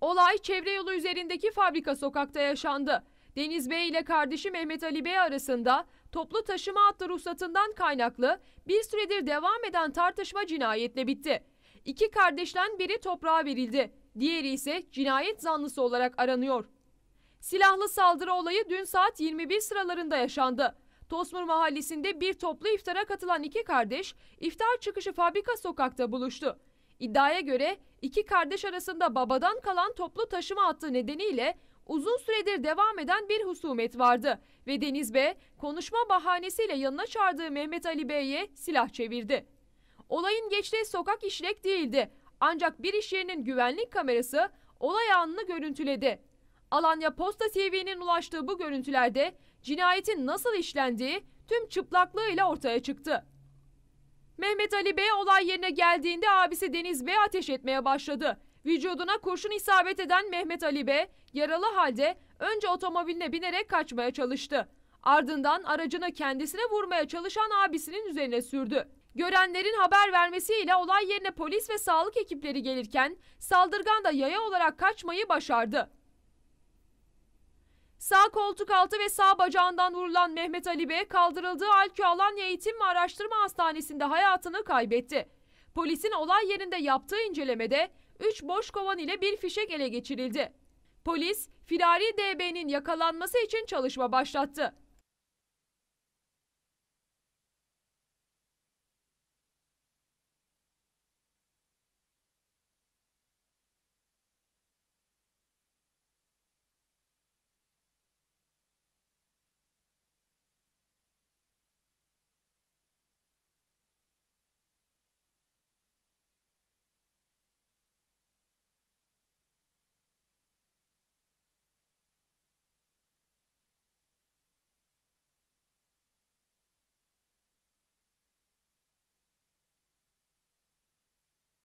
Olay çevre yolu üzerindeki fabrika sokakta yaşandı. Deniz Bey ile kardeşi Mehmet Ali Bey arasında toplu taşıma hattı ruhsatından kaynaklı bir süredir devam eden tartışma cinayetle bitti. İki kardeşten biri toprağa verildi. Diğeri ise cinayet zanlısı olarak aranıyor. Silahlı saldırı olayı dün saat 21 sıralarında yaşandı. Tosmur Mahallesi'nde bir toplu iftara katılan iki kardeş iftar çıkışı fabrika sokakta buluştu. İddiaya göre iki kardeş arasında babadan kalan toplu taşıma hattı nedeniyle uzun süredir devam eden bir husumet vardı ve Deniz Bey konuşma bahanesiyle yanına çağırdığı Mehmet Ali Bey'e silah çevirdi. Olayın geçtiği sokak işlek değildi ancak bir iş yerinin güvenlik kamerası olay anını görüntüledi. Alanya Posta TV'nin ulaştığı bu görüntülerde cinayetin nasıl işlendiği tüm çıplaklığıyla ortaya çıktı. Mehmet Ali Bey olay yerine geldiğinde abisi Deniz Bey ateş etmeye başladı. Vücuduna kurşun isabet eden Mehmet Ali Bey yaralı halde önce otomobiline binerek kaçmaya çalıştı. Ardından aracını kendisine vurmaya çalışan abisinin üzerine sürdü. Görenlerin haber vermesiyle olay yerine polis ve sağlık ekipleri gelirken saldırgan da yaya olarak kaçmayı başardı. Sağ koltuk altı ve sağ bacağından vurulan Mehmet Ali Bey kaldırıldığı Alkü Alanya Eğitim ve Araştırma Hastanesi'nde hayatını kaybetti. Polisin olay yerinde yaptığı incelemede 3 boş kovan ile bir fişek ele geçirildi. Polis firari DB'nin yakalanması için çalışma başlattı.